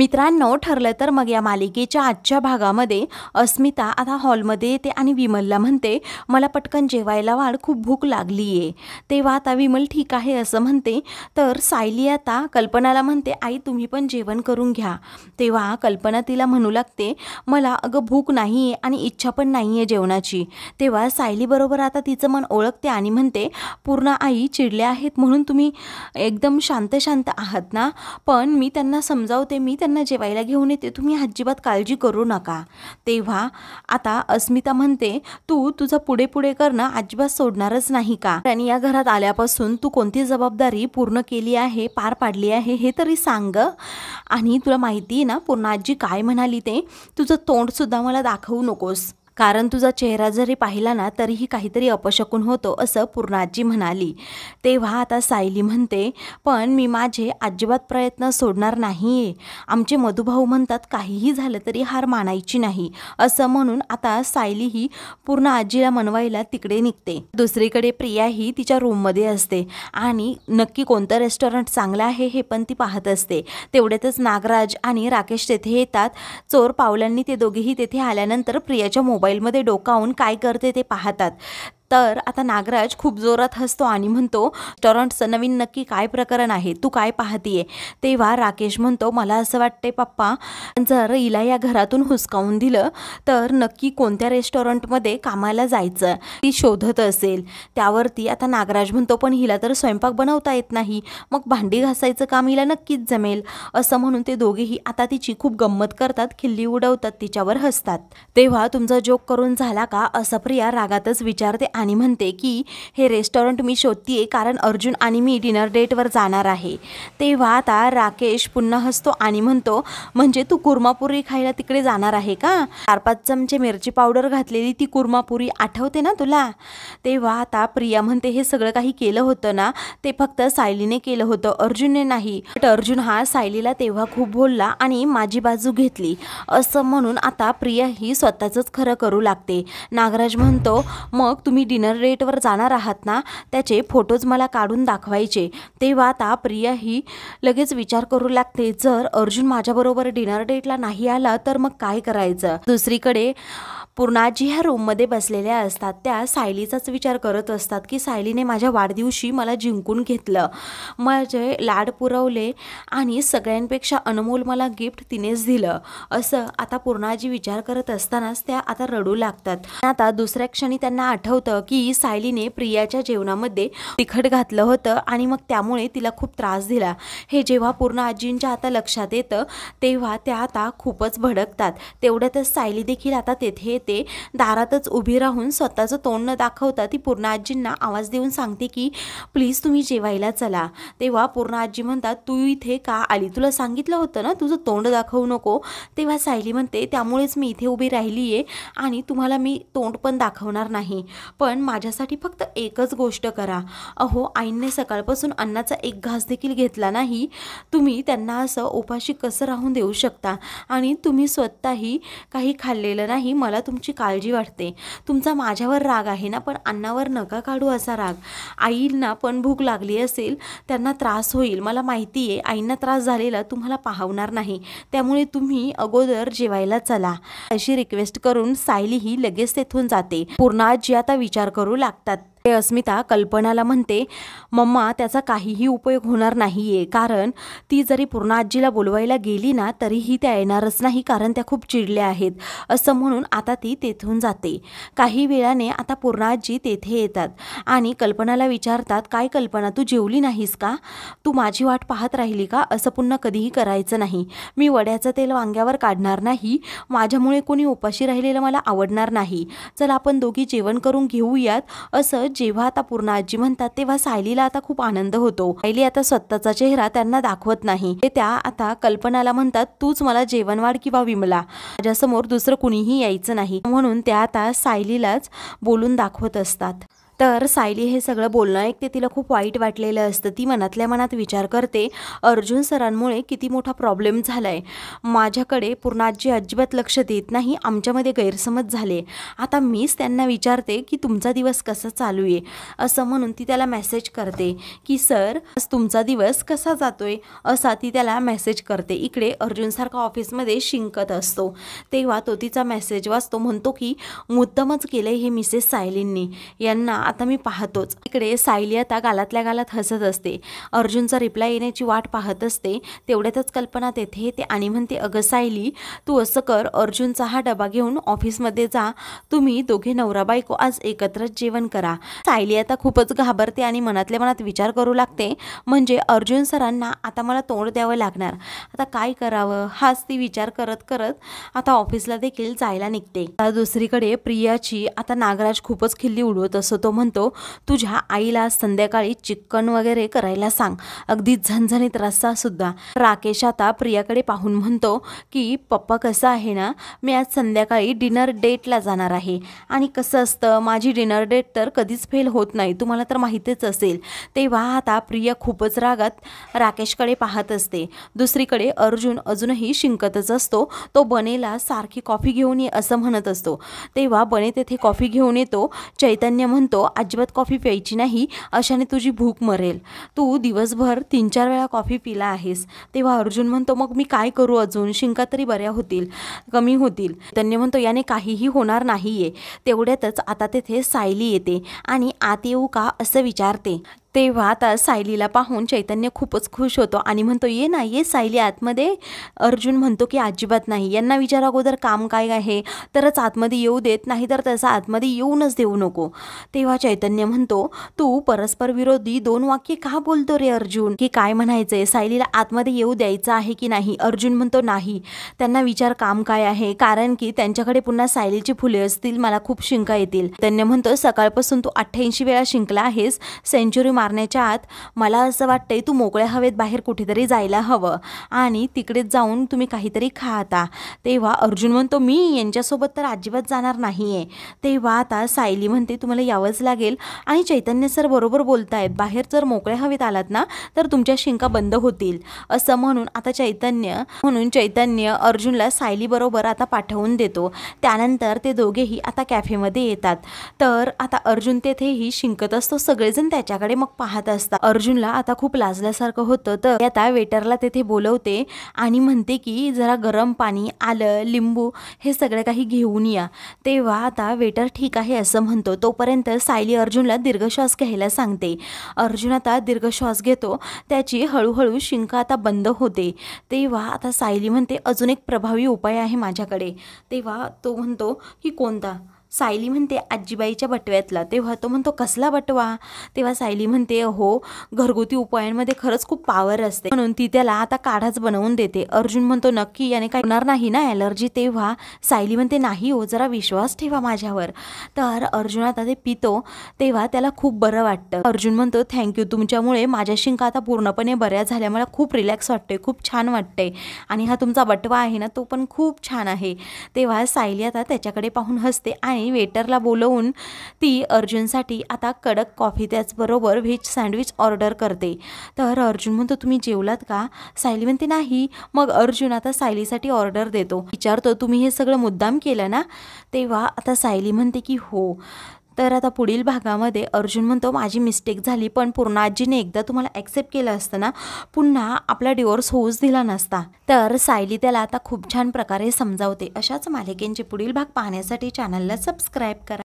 मित्रांनो ठरलं तर मग या मालिकेच्या आजच्या भागामध्ये अस्मिता आता हॉलमध्ये येते आणि विमलला म्हणते मला पटकन जेवायला वाढ खूप भूक लागली आहे तेव्हा आता विमल ठीक आहे असं म्हणते तर सायली आता कल्पनाला म्हणते आई तुम्ही पण जेवण करून घ्या तेव्हा कल्पना तिला म्हणू लागते मला अगं भूक नाही आहे आणि इच्छा पण नाही आहे जेवणाची तेव्हा सायलीबरोबर आता तिचं मन ओळखते आणि म्हणते पूर्ण आई चिडल्या आहेत म्हणून तुम्ही एकदम शांत शांत आहात ना पण मी त्यांना समजावते मी त्यांना त्यांना जेवायला घेऊन येते तुम्ही अजिबात काळजी करू नका तेव्हा आता अस्मिता म्हणते तू तुझं पुढे पुढे करणं अजिबात सोडणारच नाही का आणि या घरात आल्यापासून तू कोणती जबाबदारी पूर्ण केली आहे पार पाडली आहे हे तरी सांग आणि तुला माहिती आहे ना पूर्ण आजी काय म्हणाली ते तुझं तोंडसुद्धा मला दाखवू नकोस कारण तुझा चेहरा जरी पाहिला ना तरीही काहीतरी अपशकून होतो असं पूर्णाजी म्हणाली तेव्हा आता सायली म्हणते पण मी माझे अजिबात प्रयत्न सोडणार नाही आहे आमचे मधुभाऊ म्हणतात काहीही झालं तरी हार मानायची नाही असं म्हणून आता सायली ही पूर्ण आजीला मनवायला तिकडे निघते दुसरीकडे प्रिया ही तिच्या रूममध्ये असते आणि नक्की कोणतं रेस्टॉरंट चांगलं आहे हे पण ती पाहत असते तेवढ्यातच नागराज आणि राकेश तेथे येतात चोर पावलांनी ते दोघेही तेथे आल्यानंतर प्रियाच्या मोबाईल ऑइलमध्ये डोकावून काय करते ते पाहतात तर आता नागराज खूप जोरात हसतो आणि म्हणतो टॉरंटचं नवीन नक्की काय प्रकरण आहे तू काय पाहतीये तेव्हा राकेश म्हणतो मला असं वाटते पप्पा जर हिला या घरातून हुसकावून दिलं तर नक्की कोणत्या रेस्टॉरंटमध्ये कामाला जायचं ती शोधत असेल त्यावरती आता नागराज म्हणतो पण हिला तर स्वयंपाक बनवता येत नाही मग भांडी घासायचं काम हिला नक्कीच जमेल असं म्हणून ते दोघेही आता तिची खूप गंमत करतात खिल्ली उडवतात तिच्यावर हसतात तेव्हा तुमचा जोक करून झाला का असं प्रिया रागातच विचारते आणि म्हणते की हे रेस्टॉरंट मी शोधते कारण अर्जुन आणि मी डिनर डेटवर जाणार आहे तेव्हा आता राकेश पुन्हा हसतो आणि म्हणतो म्हणजे तू कुर्मापुरी खायला तिकडे जाणार आहे का चार पाच चमचे मिरची पावडर घातलेली ती कुर्मापुरी आठवते ना तुला तेव्हा आता प्रिया म्हणते हे सगळं काही केलं होतं ना ते फक्त सायलीने केलं होतं अर्जुनने नाही बट अर्जुन हा सायलीला तेव्हा खूप बोलला आणि माझी बाजू घेतली असं म्हणून आता प्रिया ही स्वतःच खरं करू लागते नागराज म्हणतो मग तुम्ही डिनर रेटवर जाणार आहात ना त्याचे फोटोज मला काढून दाखवायचे तेव्हा आता प्रिया ही लगेच विचार करू लागते जर अर्जुन माझ्याबरोबर डिनर डेटला नाही आला तर मग काय करायचं दुसरीकडे पूर्णाजी ह्या रूममध्ये बसलेल्या असतात त्या सायलीचाच विचार करत असतात की सायलीने माझ्या वाढदिवशी मला जिंकून घेतलं माझे लाड पुरवले आणि सगळ्यांपेक्षा अनमोल मला गिफ्ट तिनेच दिलं असं आता पूर्णाजी विचार करत असतानाच त्या आता रडू लागतात आता दुसऱ्या क्षणी त्यांना आठवतं की सायलीने प्रियाच्या जेवणामध्ये तिखट घातलं होतं आणि मग त्यामुळे तिला खूप त्रास दिला हे जेव्हा पूर्ण आजींच्या आता लक्षात येतं तेव्हा त्या आता खूपच भडकतात तेवढ्यातच सायली देखील आता तेथे येते दारातच उभी राहून स्वतःचं तोंड न दाखवता ती पूर्ण आजींना आवाज देऊन सांगते की प्लीज तुम्ही जेवायला चला तेव्हा पूर्ण आजी म्हणतात तू इथे का आली तुला सांगितलं होतं ना तुझं तोंड दाखवू नको तेव्हा सायली म्हणते त्यामुळेच मी इथे उभी राहिली आहे आणि तुम्हाला मी तोंड पण दाखवणार नाही पण माझ्यासाठी फक्त एकच गोष्ट करा अहो आईने सकाळपासून अन्नाचा एक घास देखील घेतला नाही तुम्ही त्यांना असं उपाशी कसं राहून देऊ शकता आणि तुम्ही स्वतःही काही खाल्लेलं नाही मला तुमची काळजी वाटते तुमचा माझ्यावर राग आहे ना पण अन्नावर नका काढू असा राग आईंना पण भूक लागली असेल त्यांना त्रास होईल मला माहिती आहे आईंना त्रास झालेला तुम्हाला पाहवणार नाही त्यामुळे तुम्ही अगोदर जेवायला चला अशी रिक्वेस्ट करून सायली ही लगेच तेथून जाते पूर्ण आजी आता विचार करू लागतात ते अस्मिता कल्पनाला म्हणते मम्मा त्याचा काहीही उपयोग होणार नाहीये कारण ती जरी पूर्ण आजीला बोलवायला गेली ना तरीही त्या येणारच नाही कारण त्या खूप चिडल्या आहेत असं म्हणून आता ती तेथून जाते काही वेळाने आता पूर्ण आजी तेथे येतात आणि कल्पनाला विचारतात काय कल्पना तू जेवली नाहीस का तू माझी वाट पाहत राहिली का असं पुन्हा कधीही करायचं नाही मी वड्याचं तेल वांग्यावर काढणार नाही माझ्यामुळे कोणी उपाशी राहिलेलं मला आवडणार नाही चल आपण दोघी जेवण करून घेऊयात असं जेव्हा आता पूर्ण आजी म्हणतात तेव्हा सायलीला आता खूप आनंद होतो सायली आता स्वतःचा चेहरा त्यांना दाखवत नाही ते त्या आता कल्पनाला म्हणतात तूच मला जेवणवाड किंवा विमला माझ्यासमोर दुसरं कुणीही यायचं नाही म्हणून त्या आता सायलीलाच बोलून दाखवत असतात तर सायली हे सगळं बोलणं ऐकते तिला खूप वाईट वाटलेलं असतं ती मनातल्या मनात विचार करते अर्जुन सरांमुळे किती मोठा प्रॉब्लेम झाला आहे माझ्याकडे पूर्णाजी अजिबात लक्ष देत नाही आमच्यामध्ये गैरसमज झाले आता मीच त्यांना विचारते की तुमचा दिवस कसा चालू आहे असं म्हणून ती त्याला मेसेज करते की सर तुमचा दिवस कसा आहे असा ती त्याला मेसेज करते इकडे अर्जुनसारखा ऑफिसमध्ये शिंकत असतो तेव्हा तो तिचा मेसेज वाचतो म्हणतो की मुद्दमच केलं हे मिसेस सायलींनी यांना आता मी पाहतोच इकडे सायली आता गालातल्या गालात हसत असते अर्जुनचा रिप्लाय येण्याची वाट पाहत असते तेवढ्यातच कल्पना तेथे ते आणि म्हणते अगं सायली तू असं कर अर्जुनचा हा डबा घेऊन ऑफिसमध्ये जा तुम्ही दोघे नवरा बायको आज एकत्रच जेवण करा सायली आता खूपच घाबरते आणि मनातल्या मनात विचार करू लागते म्हणजे अर्जुन सरांना आता मला तोंड द्यावं लागणार आता काय करावं हाच ती विचार करत करत आता ऑफिसला देखील जायला निघते दुसरीकडे प्रियाची आता नागराज खूपच खिल्ली उडवत असतो म्हणतो तुझ्या आईला संध्याकाळी चिकन वगैरे करायला सांग अगदी झणझणीत सुद्धा राकेश आता प्रियाकडे पाहून म्हणतो की पप्पा कसं आहे ना मी आज संध्याकाळी डिनर डेटला जाणार आहे आणि कसं असतं माझी डिनर डेट तर कधीच फेल होत नाही तुम्हाला तर माहितीच असेल तेव्हा आता प्रिया खूपच रागात राकेशकडे पाहत असते दुसरीकडे अर्जुन अजूनही शिंकतच असतो तो बनेला सारखी कॉफी घेऊन ये असं म्हणत असतो तेव्हा बने तेथे कॉफी घेऊन येतो चैतन्य म्हणतो अजिबात कॉफी प्यायची नाही अशाने तुझी भूक मरेल तू दिवसभर तीन चार वेळा कॉफी पिला आहेस तेव्हा अर्जुन म्हणतो मग मी काय करू अजून शिंका तरी बऱ्या होतील कमी होतील धन्य म्हणतो याने काहीही होणार नाहीये तेवढ्यातच आता तेथे सायली येते आणि आत येऊ का असं विचारते तेव्हा आता सायलीला पाहून चैतन्य खूपच खुश होतो आणि म्हणतो ये ना ये सायली आतमध्ये अर्जुन म्हणतो की अजिबात नाही यांना विचार अगोदर काम काय आहे तरच आतमध्ये येऊ देत नाही तर तसा आतमध्ये येऊनच देऊ नको तेव्हा चैतन्य म्हणतो तू परस्पर विरोधी दोन वाक्य का बोलतो रे अर्जुन की काय म्हणायचंय सायलीला आतमध्ये येऊ द्यायचं आहे की नाही अर्जुन म्हणतो नाही त्यांना विचार काम काय आहे कारण की त्यांच्याकडे पुन्हा सायलीची फुले असतील मला खूप शिंका येतील त्यांनी म्हणतो सकाळपासून तू अठ्ठ्याऐंशी वेळा शिंकला आहेस सेंचुरी मारण्याच्या आत मला असं वाटतंय तू मोकळ्या हवेत बाहेर कुठेतरी जायला हवं आणि तिकडेच जाऊन तुम्ही काहीतरी खाता तेव्हा अर्जुन म्हणतो मी यांच्यासोबत तर अजिबात जाणार नाही आहे तेव्हा आता सायली म्हणते तुम्हाला यावंच लागेल आणि चैतन्य सर बरोबर बोलत आहेत बाहेर जर मोकळ्या हवेत आलात ना तर तुमच्या शिंका बंद होतील असं म्हणून आता चैतन्य म्हणून चैतन्य अर्जुनला सायलीबरोबर आता पाठवून देतो त्यानंतर ते दोघेही आता कॅफेमध्ये येतात तर आता अर्जुन तेथेही शिंकत असतो सगळेजण त्याच्याकडे मग पाहत असतात अर्जुनला आता खूप लाजल्यासारखं होतं तर आता वेटरला तेथे बोलवते आणि म्हणते की जरा गरम पाणी आलं लिंबू हे सगळं काही घेऊन या तेव्हा आता वेटर ठीक आहे असं म्हणतो तोपर्यंत सायली अर्जुनला दीर्घश्वास घ्यायला सांगते अर्जुन आता दीर्घश्वास घेतो त्याची हळूहळू शिंका आता बंद होते तेव्हा आता सायली म्हणते अजून एक प्रभावी उपाय आहे माझ्याकडे तेव्हा तो म्हणतो की कोणता सायली म्हणते आजीबाईच्या बटव्यातला तेव्हा तो म्हणतो कसला बटवा तेव्हा सायली म्हणते हो घरगुती उपायांमध्ये खरंच खूप पावर असते म्हणून ती त्याला आता काढाच बनवून देते अर्जुन म्हणतो नक्की याने काय होणार नाही ना ॲलर्जी तेव्हा सायली म्हणते नाही हो जरा विश्वास ठेवा माझ्यावर तर अर्जुन आता ते पितो तेव्हा त्याला खूप बरं वाटतं अर्जुन म्हणतो थँक्यू तुमच्यामुळे माझ्या शिंका आता पूर्णपणे बऱ्या झाल्या मला खूप रिलॅक्स वाटते खूप छान वाटतंय आणि हा तुमचा बटवा आहे ना तो पण खूप छान आहे तेव्हा सायली आता त्याच्याकडे पाहून हसते आणि वेटरला बोलवून ती अर्जुनसाठी आता कडक कॉफी त्याचबरोबर व्हेज सँडविच ऑर्डर करते तर अर्जुन म्हणतो तुम्ही जेवलात का सायली म्हणते नाही मग अर्जुन आता सायलीसाठी ऑर्डर देतो विचारतो तुम्ही हे सगळं मुद्दाम केलं ना तेव्हा आता सायली म्हणते की हो तर आता पुढील भागामध्ये अर्जुन म्हणतो माझी मिस्टेक झाली पण पूर्णाजीने एकदा तुम्हाला ॲक्सेप्ट केलं असतं ना पुन्हा आपला डिवोर्स होऊच दिला नसता तर सायली त्याला आता खूप छान प्रकारे समजावते अशाच मालिकेंचे पुढील भाग पाहण्यासाठी चॅनलला सबस्क्राईब करा